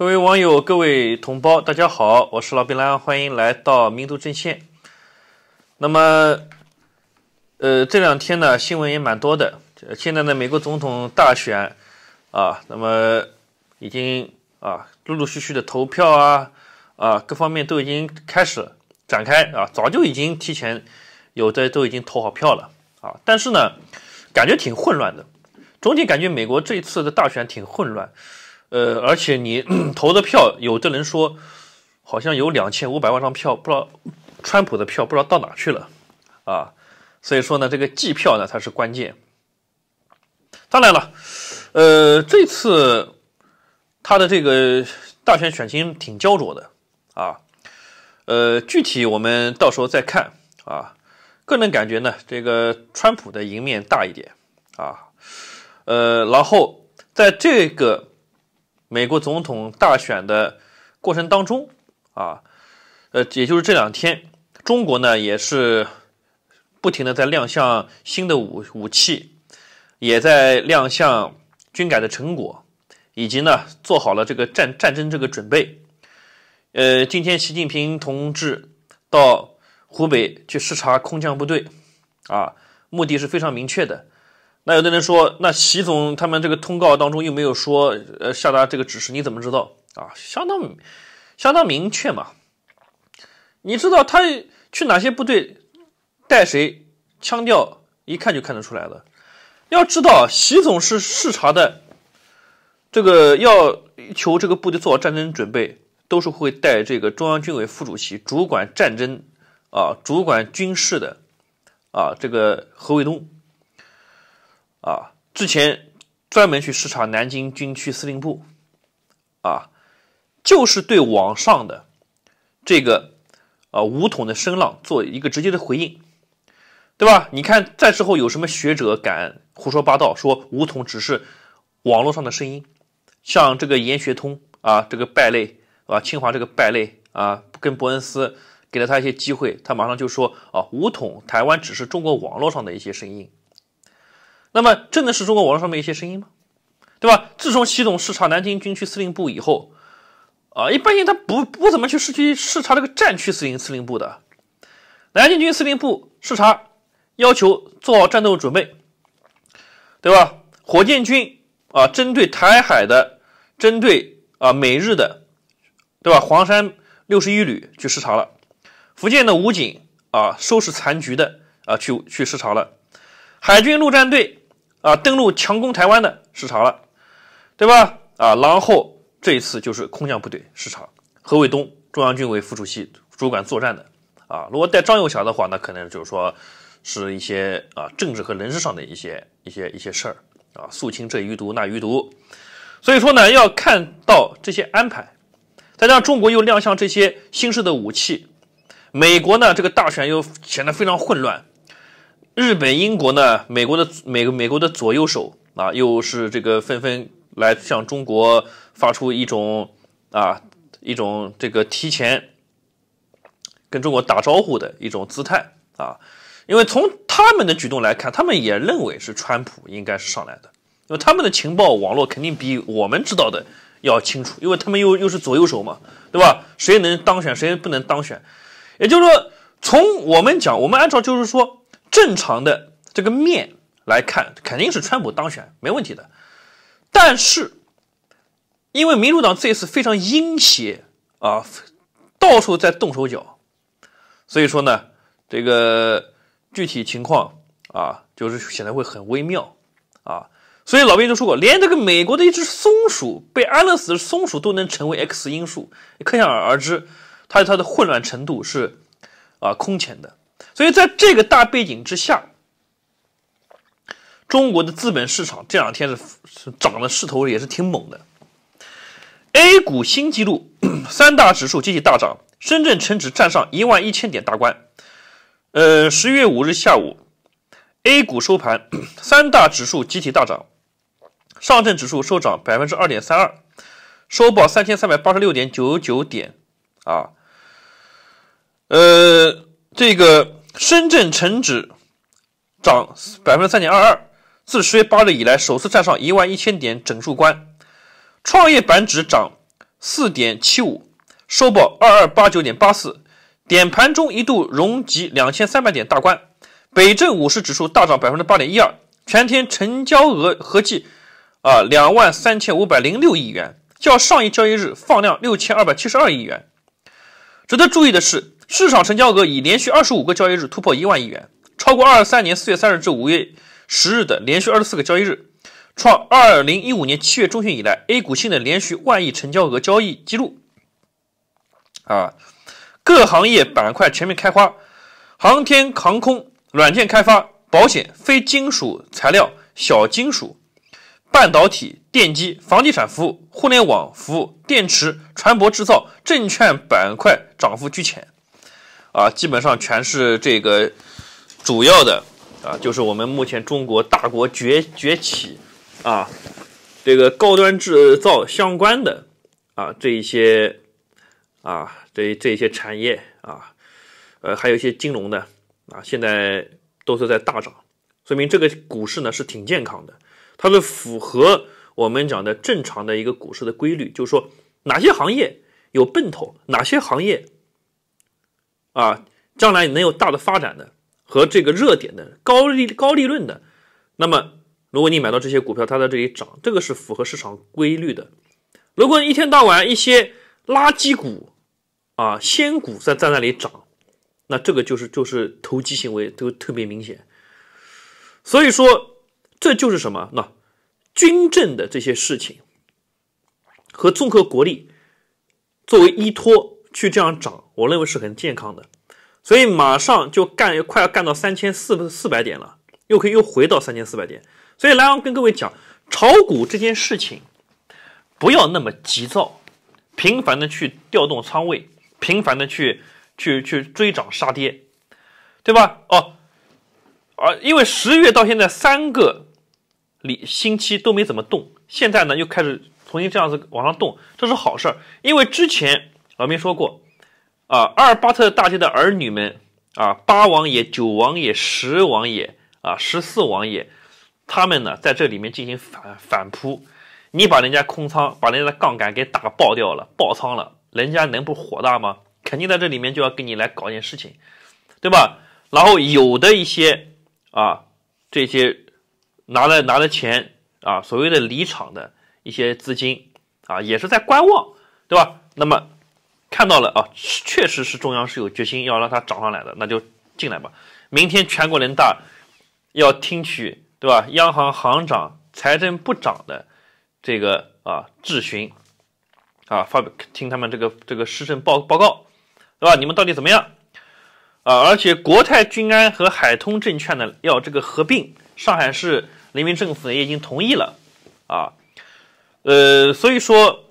各位网友，各位同胞，大家好，我是老兵蓝，欢迎来到民族阵线。那么，呃，这两天呢，新闻也蛮多的。现在呢，美国总统大选啊，那么已经啊，陆陆续续的投票啊，啊，各方面都已经开始展开啊，早就已经提前有的都已经投好票了啊，但是呢，感觉挺混乱的，总体感觉美国这一次的大选挺混乱。呃，而且你 投的票，有的人说好像有两千五百万张票，不知道川普的票不知道到哪去了啊，所以说呢，这个计票呢才是关键。当然了，呃，这次他的这个大选选情挺焦灼的啊，呃，具体我们到时候再看啊。个人感觉呢，这个川普的赢面大一点啊，呃，然后在这个。美国总统大选的过程当中啊，呃，也就是这两天，中国呢也是不停的在亮相新的武武器，也在亮相军改的成果，以及呢做好了这个战战争这个准备。呃，今天习近平同志到湖北去视察空降部队，啊，目的是非常明确的。那有的人说，那习总他们这个通告当中又没有说，呃，下达这个指示，你怎么知道啊？相当，相当明确嘛。你知道他去哪些部队带谁，腔调一看就看得出来了。要知道，习总是视察的，这个要求这个部队做好战争准备，都是会带这个中央军委副主席主管战争啊，主管军事的啊，这个何卫东。啊，之前专门去视察南京军区司令部，啊，就是对网上的这个呃武统的声浪做一个直接的回应，对吧？你看在之后有什么学者敢胡说八道说武统只是网络上的声音？像这个严学通啊，这个败类，啊，清华这个败类啊，跟伯恩斯给了他一些机会，他马上就说啊，武统台湾只是中国网络上的一些声音。那么真的是中国网络上面一些声音吗？对吧？自从习总视察南京军区司令部以后，啊，一般性他不不怎么去视察这个战区司令司令部的。南京军司令部视察，要求做好战斗准备，对吧？火箭军啊，针对台海的，针对啊美日的，对吧？黄山六十一旅去视察了，福建的武警啊收拾残局的啊去去视察了，海军陆战队。啊，登陆强攻台湾的视察了，对吧？啊，然后这一次就是空降部队视察。何卫东，中央军委副主席，主管作战的。啊，如果带张友侠的话，那可能就是说，是一些啊政治和人事上的一些一些一些事儿啊，肃清这余毒那余毒。所以说呢，要看到这些安排。再加上中国又亮相这些新式的武器，美国呢这个大选又显得非常混乱。日本、英国呢？美国的美美国的左右手啊，又是这个纷纷来向中国发出一种啊一种这个提前跟中国打招呼的一种姿态啊，因为从他们的举动来看，他们也认为是川普应该是上来的，因为他们的情报网络肯定比我们知道的要清楚，因为他们又又是左右手嘛，对吧？谁能当选，谁不能当选？也就是说，从我们讲，我们按照就是说。正常的这个面来看，肯定是川普当选没问题的。但是，因为民主党这次非常阴邪啊，到处在动手脚，所以说呢，这个具体情况啊，就是显得会很微妙啊。所以老毕都说过，连这个美国的一只松鼠被安乐死的松鼠都能成为 X 因素，可想而知，它它的混乱程度是啊空前的。所以，在这个大背景之下，中国的资本市场这两天是是涨的势头也是挺猛的。A 股新纪录，三大指数集体大涨，深圳成指站上一万一千点大关。呃，十月五日下午，A 股收盘，三大指数集体大涨，上证指数收涨百分之二点三二，收报三千三百八十六点九九点啊。呃，这个。深圳成指涨百分之三点二二，自十月八日以来首次站上一万一千点整数关。创业板指涨四点七五，收报二二八九点八四点，盘中一度荣集两千三百点大关。北证五十指数大涨百分之八点一二，全天成交额合计啊两万三千五百零六亿元，较上一交易日放量六千二百七十二亿元。值得注意的是。市场成交额已连续二十五个交易日突破一万亿元，超过二三年四月三日至五月十日的连续二十四个交易日，创二零一五年七月中旬以来 A 股新的连续万亿成交额交易记录。啊，各行业板块全面开花，航天航空、软件开发、保险、非金属材料、小金属、半导体、电机、房地产服务、互联网服务、电池、船舶制造、证券板块涨幅居前。啊，基本上全是这个主要的啊，就是我们目前中国大国崛崛起啊，这个高端制造相关的啊这一些啊这这些产业啊，呃还有一些金融的啊，现在都是在大涨，说明这个股市呢是挺健康的，它是符合我们讲的正常的一个股市的规律，就是说哪些行业有奔头，哪些行业。啊，将来能有大的发展的和这个热点的高利高利润的，那么如果你买到这些股票，它在这里涨，这个是符合市场规律的。如果一天到晚一些垃圾股、啊仙股在在那里涨，那这个就是就是投机行为，都特别明显。所以说，这就是什么？那军政的这些事情和综合国力作为依托。去这样涨，我认为是很健康的，所以马上就干，快要干到三千四四百点了，又可以又回到三千四百点。所以，莱昂跟各位讲，炒股这件事情不要那么急躁，频繁的去调动仓位，频繁的去去去追涨杀跌，对吧？哦，啊，因为十月到现在三个里星期都没怎么动，现在呢又开始重新这样子往上动，这是好事儿，因为之前。老民说过，啊，阿尔巴特大街的儿女们，啊，八王爷、九王爷、十王爷，啊，十四王爷，他们呢，在这里面进行反反扑。你把人家空仓，把人家的杠杆给打爆掉了，爆仓了，人家能不火大吗？肯定在这里面就要跟你来搞点事情，对吧？然后有的一些啊，这些拿了拿了钱啊，所谓的离场的一些资金啊，也是在观望，对吧？那么。看到了啊，确实是中央是有决心要让它涨上来的，那就进来吧。明天全国人大要听取，对吧？央行行长、财政部长的这个啊质询，啊发表听他们这个这个施政报报告，对吧？你们到底怎么样啊？而且国泰君安和海通证券呢要这个合并，上海市人民政府也已经同意了啊。呃，所以说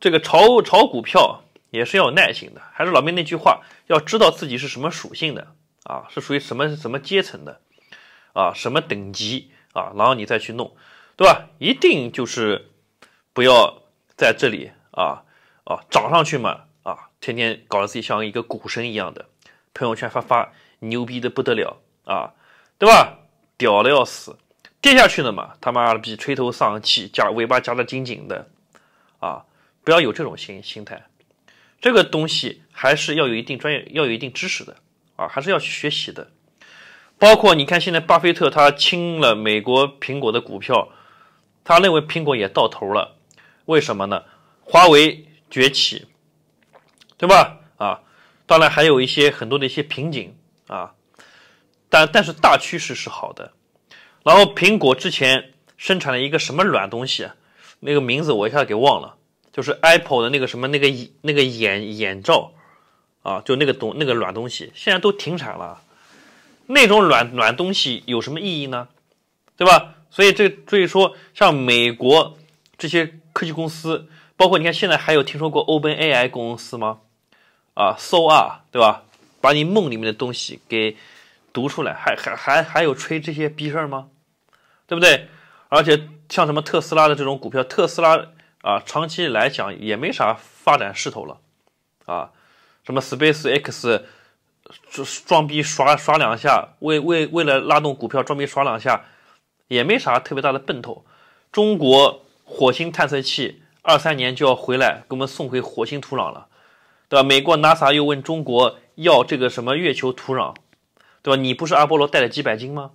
这个炒炒股票。也是要有耐心的，还是老妹那句话，要知道自己是什么属性的啊，是属于什么什么阶层的啊，什么等级啊，然后你再去弄，对吧？一定就是不要在这里啊啊涨上去嘛啊，天天搞得自己像一个股神一样的，朋友圈发发牛逼的不得了啊，对吧？屌的要死，跌下去了嘛，他妈的比垂头丧气夹尾巴夹的紧紧的啊，不要有这种心心态。这个东西还是要有一定专业，要有一定知识的啊，还是要去学习的。包括你看，现在巴菲特他清了美国苹果的股票，他认为苹果也到头了，为什么呢？华为崛起，对吧？啊，当然还有一些很多的一些瓶颈啊，但但是大趋势是好的。然后苹果之前生产了一个什么软东西，那个名字我一下给忘了。就是 Apple 的那个什么那个那个眼眼罩，啊，就那个东那个软东西，现在都停产了。那种软软东西有什么意义呢？对吧？所以这所以说，像美国这些科技公司，包括你看现在还有听说过 OpenAI 公司吗？啊 s o 啊，r 对吧？把你梦里面的东西给读出来，还还还还有吹这些逼事儿吗？对不对？而且像什么特斯拉的这种股票，特斯拉。啊，长期来讲也没啥发展势头了，啊，什么 Space X，装装逼耍耍两下，为为为了拉动股票装逼耍两下，也没啥特别大的奔头。中国火星探测器二三年就要回来，给我们送回火星土壤了，对吧？美国 NASA 又问中国要这个什么月球土壤，对吧？你不是阿波罗带了几百斤吗？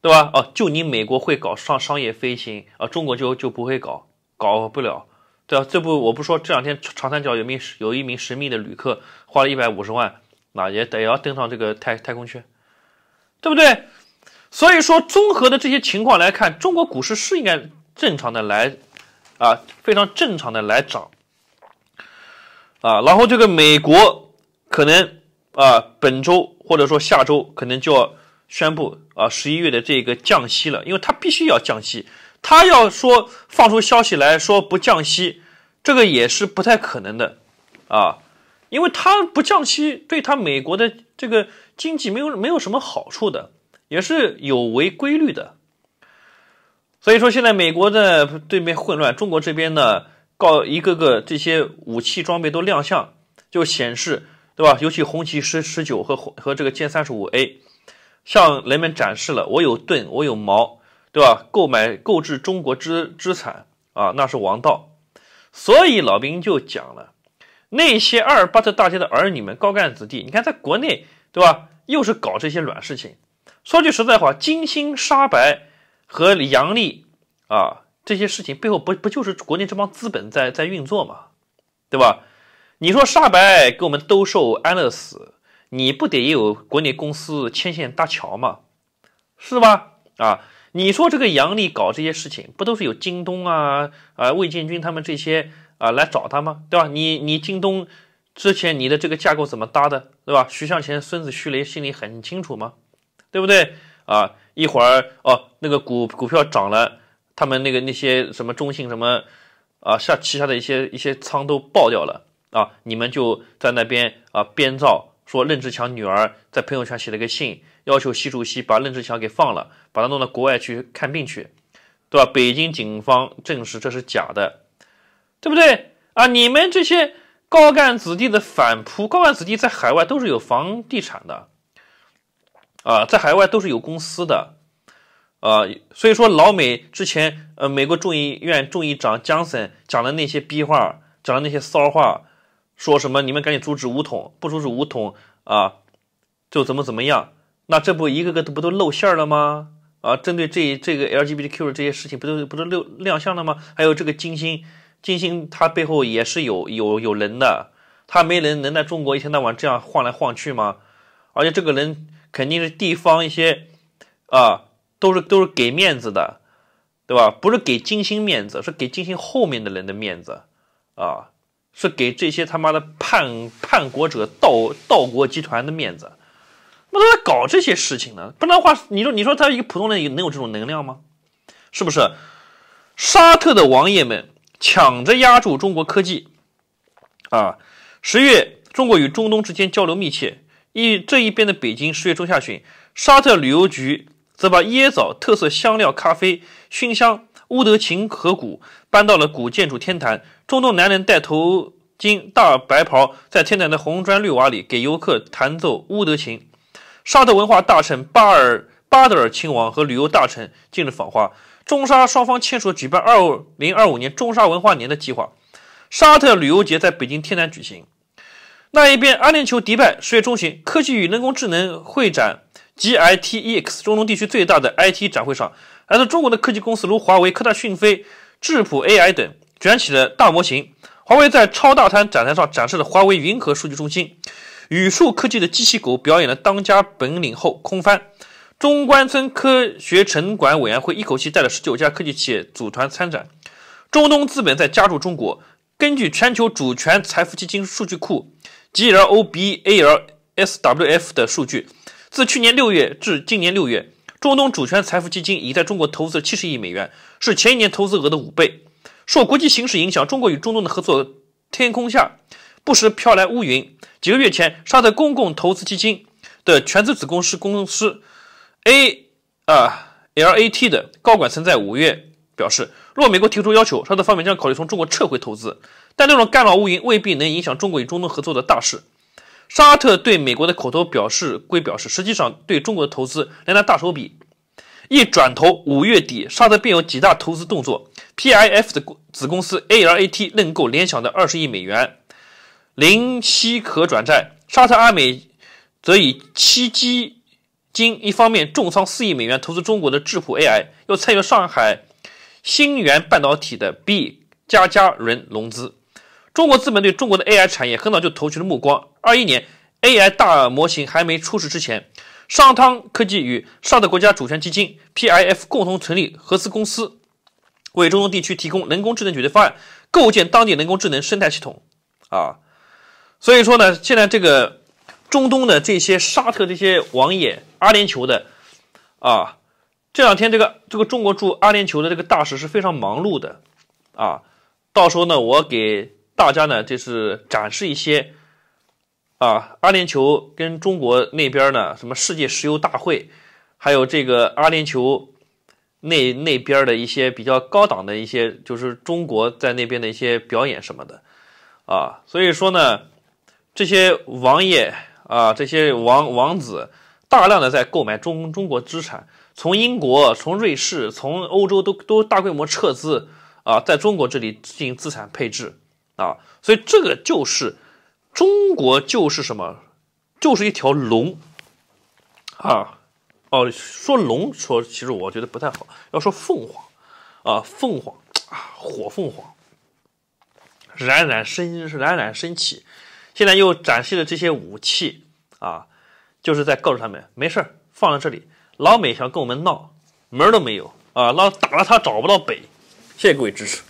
对吧？哦，就你美国会搞商商业飞行，啊，中国就就不会搞。搞不了，对吧？这不，我不说，这两天长三角有名有一名神秘的旅客，花了一百五十万，那也得要登上这个太太空圈，对不对？所以说，综合的这些情况来看，中国股市是应该正常的来啊，非常正常的来涨啊。然后这个美国可能啊，本周或者说下周可能就要宣布啊十一月的这个降息了，因为它必须要降息。他要说放出消息来说不降息，这个也是不太可能的，啊，因为他不降息对他美国的这个经济没有没有什么好处的，也是有违规律的。所以说现在美国的对面混乱，中国这边呢告一个个这些武器装备都亮相，就显示对吧？尤其红旗十十九和和这个歼三十五 A，向人们展示了我有盾，我有矛。对吧？购买购置中国资资产啊，那是王道。所以老兵就讲了，那些二八特大街的儿女们、高干子弟，你看在国内对吧，又是搞这些软事情。说句实在话，金星、沙白和杨丽啊，这些事情背后不不就是国内这帮资本在在运作嘛？对吧？你说沙白给我们兜售安乐死，你不得也有国内公司牵线搭桥嘛？是吧？啊？你说这个杨丽搞这些事情，不都是有京东啊、啊魏建军他们这些啊来找他吗？对吧？你你京东之前你的这个架构怎么搭的，对吧？徐向前孙子徐雷心里很清楚吗？对不对？啊，一会儿哦，那个股股票涨了，他们那个那些什么中信什么啊下旗下的一些一些仓都爆掉了啊，你们就在那边啊编造。说任志强女儿在朋友圈写了个信，要求习主席把任志强给放了，把他弄到国外去看病去，对吧？北京警方证实这是假的，对不对啊？你们这些高干子弟的反扑，高干子弟在海外都是有房地产的，啊，在海外都是有公司的，啊，所以说老美之前，呃，美国众议院众议长江森讲的那些逼话，讲的那些骚话。说什么？你们赶紧阻止武统，不阻止五统啊，就怎么怎么样？那这不一个个都不都露馅了吗？啊，针对这这个 LGBTQ 的这些事情，不都不都露亮相了吗？还有这个金星，金星他背后也是有有有人的，他没人能在中国一天到晚这样晃来晃去吗？而且这个人肯定是地方一些啊，都是都是给面子的，对吧？不是给金星面子，是给金星后面的人的面子啊。是给这些他妈的叛叛国者、盗盗国集团的面子，那都在搞这些事情呢。不然的话，你说你说他一个普通人能有这种能量吗？是不是？沙特的王爷们抢着压住中国科技啊！十月，中国与中东之间交流密切，一这一边的北京十月中下旬，沙特旅游局则把椰枣特色香料咖啡熏香。乌德琴河谷搬到了古建筑天坛，中东男人戴头巾、大白袍，在天坛的红砖绿瓦里给游客弹奏乌德琴。沙特文化大臣巴尔巴德尔亲王和旅游大臣近日访华，中沙双方签署举办二零二五年中沙文化年的计划。沙特旅游节在北京天坛举行。那一边，阿联酋迪拜十月中旬，科技与人工智能会展 GITEX 中东地区最大的 IT 展会上。而是中国的科技公司，如华为、科大讯飞、智普 AI 等卷起了大模型。华为在超大摊展台上展示了华为云和数据中心。宇树科技的机器狗表演了当家本领后空翻。中关村科学城管委员会一口气带了十九家科技企业组团参展。中东资本在加入中国。根据全球主权财富基金数据库 （Global S W F） 的数据，自去年六月至今年六月。中东主权财富基金已在中国投资了70亿美元，是前一年投资额的五倍。受国际形势影响，中国与中东的合作天空下不时飘来乌云。几个月前，沙特公共投资基金的全资子公司公司 A 啊 LAT 的高管曾在五月表示，若美国提出要求，沙特方面将考虑从中国撤回投资。但这种干扰乌云未必能影响中国与中东合作的大事。沙特对美国的口头表示归表示，实际上对中国的投资仍然大手笔。一转头，五月底，沙特便有几大投资动作：P I F 的子公司 A l A T 认购联想的二十亿美元零息可转债；沙特阿美则以七基金一方面重仓四亿美元投资中国的智普 A I，又参与上海新源半导体的 B 加加轮融资。中国资本对中国的 AI 产业很早就投去了目光。二一年，AI 大模型还没出世之前，商汤科技与沙特国家主权基金 PIF 共同成立合资公司，为中东地区提供人工智能解决方案，构建当地人工智能生态系统。啊，所以说呢，现在这个中东的这些沙特这些王爷、阿联酋的，啊，这两天这个这个中国驻阿联酋的这个大使是非常忙碌的。啊，到时候呢，我给。大家呢，就是展示一些，啊，阿联酋跟中国那边呢，什么世界石油大会，还有这个阿联酋那那边的一些比较高档的一些，就是中国在那边的一些表演什么的，啊，所以说呢，这些王爷啊，这些王王子，大量的在购买中中国资产，从英国、从瑞士、从欧洲都都大规模撤资，啊，在中国这里进行资产配置。啊，所以这个就是中国，就是什么，就是一条龙，啊，哦，说龙说，其实我觉得不太好，要说凤凰，啊，凤凰，啊，火凤凰，冉冉升冉冉升起，现在又展示了这些武器，啊，就是在告诉他们，没事儿，放在这里，老美想跟我们闹，门儿都没有，啊，老打了他找不到北，谢谢各位支持。